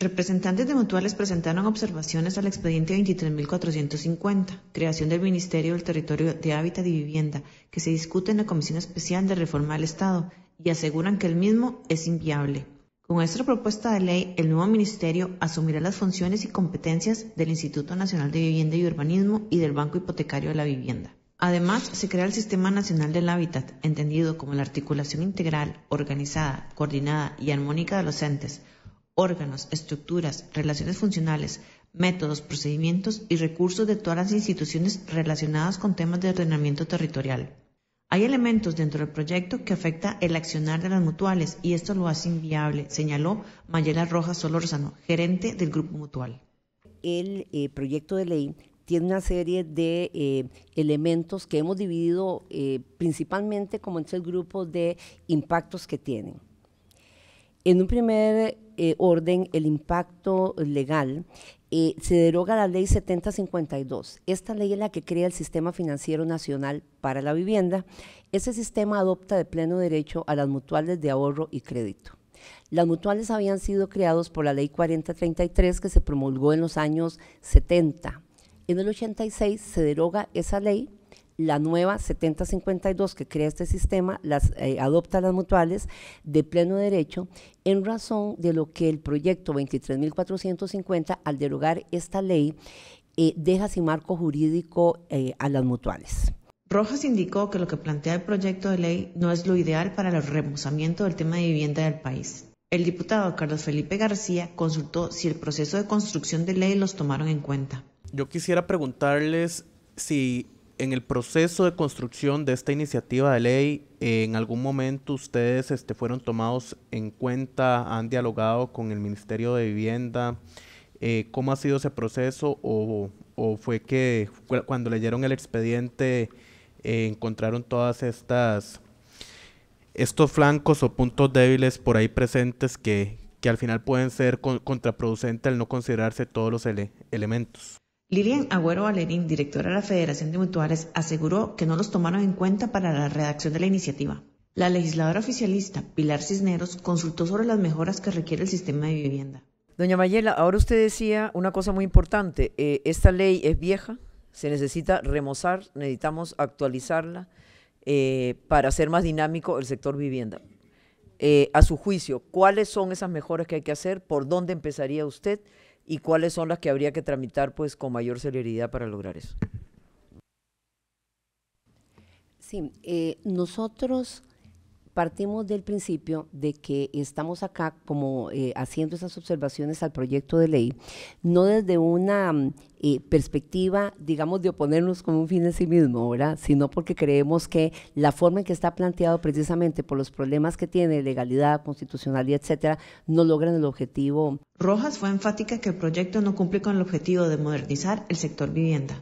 Representantes de mutuales presentaron observaciones al expediente 23.450, creación del Ministerio del Territorio de Hábitat y Vivienda, que se discute en la Comisión Especial de Reforma del Estado y aseguran que el mismo es inviable. Con esta propuesta de ley, el nuevo ministerio asumirá las funciones y competencias del Instituto Nacional de Vivienda y Urbanismo y del Banco Hipotecario de la Vivienda. Además, se crea el Sistema Nacional del Hábitat, entendido como la articulación integral, organizada, coordinada y armónica de los entes, órganos, estructuras, relaciones funcionales, métodos, procedimientos y recursos de todas las instituciones relacionadas con temas de ordenamiento territorial. Hay elementos dentro del proyecto que afecta el accionar de las mutuales y esto lo hace inviable, señaló Mayela Rojas Solórzano, gerente del Grupo Mutual. El eh, proyecto de ley tiene una serie de eh, elementos que hemos dividido eh, principalmente como entre el grupo de impactos que tienen. En un primer eh, orden el impacto legal, eh, se deroga la ley 7052. Esta ley es la que crea el Sistema Financiero Nacional para la Vivienda. Ese sistema adopta de pleno derecho a las mutuales de ahorro y crédito. Las mutuales habían sido creados por la ley 4033 que se promulgó en los años 70. En el 86 se deroga esa ley la nueva 7052 que crea este sistema las eh, adopta las mutuales de pleno derecho en razón de lo que el proyecto 23.450 al derogar esta ley eh, deja sin marco jurídico eh, a las mutuales. Rojas indicó que lo que plantea el proyecto de ley no es lo ideal para el remozamiento del tema de vivienda del país. El diputado Carlos Felipe García consultó si el proceso de construcción de ley los tomaron en cuenta. Yo quisiera preguntarles si en el proceso de construcción de esta iniciativa de ley, ¿en algún momento ustedes este, fueron tomados en cuenta? ¿Han dialogado con el Ministerio de Vivienda? Eh, ¿Cómo ha sido ese proceso? ¿O, fue que cuando leyeron el expediente eh, encontraron todas estas estos flancos o puntos débiles por ahí presentes que, al final pueden ser contraproducente contraproducentes al no considerarse todos los elementos? Lilian Agüero Valerín, directora de la Federación de Mutuales, aseguró que no los tomaron en cuenta para la redacción de la iniciativa. La legisladora oficialista Pilar Cisneros consultó sobre las mejoras que requiere el sistema de vivienda. Doña Mayela, ahora usted decía una cosa muy importante. Eh, esta ley es vieja, se necesita remozar, necesitamos actualizarla eh, para hacer más dinámico el sector vivienda. Eh, a su juicio, ¿cuáles son esas mejoras que hay que hacer? ¿Por dónde empezaría usted? y cuáles son las que habría que tramitar pues con mayor celeridad para lograr eso. Sí, eh, nosotros partimos del principio de que estamos acá como eh, haciendo esas observaciones al proyecto de ley, no desde una mm, eh, perspectiva, digamos, de oponernos con un fin en sí mismo, ¿verdad? Sino porque creemos que la forma en que está planteado precisamente por los problemas que tiene legalidad, constitucionalidad, etcétera, no logran el objetivo. Rojas fue enfática que el proyecto no cumple con el objetivo de modernizar el sector vivienda.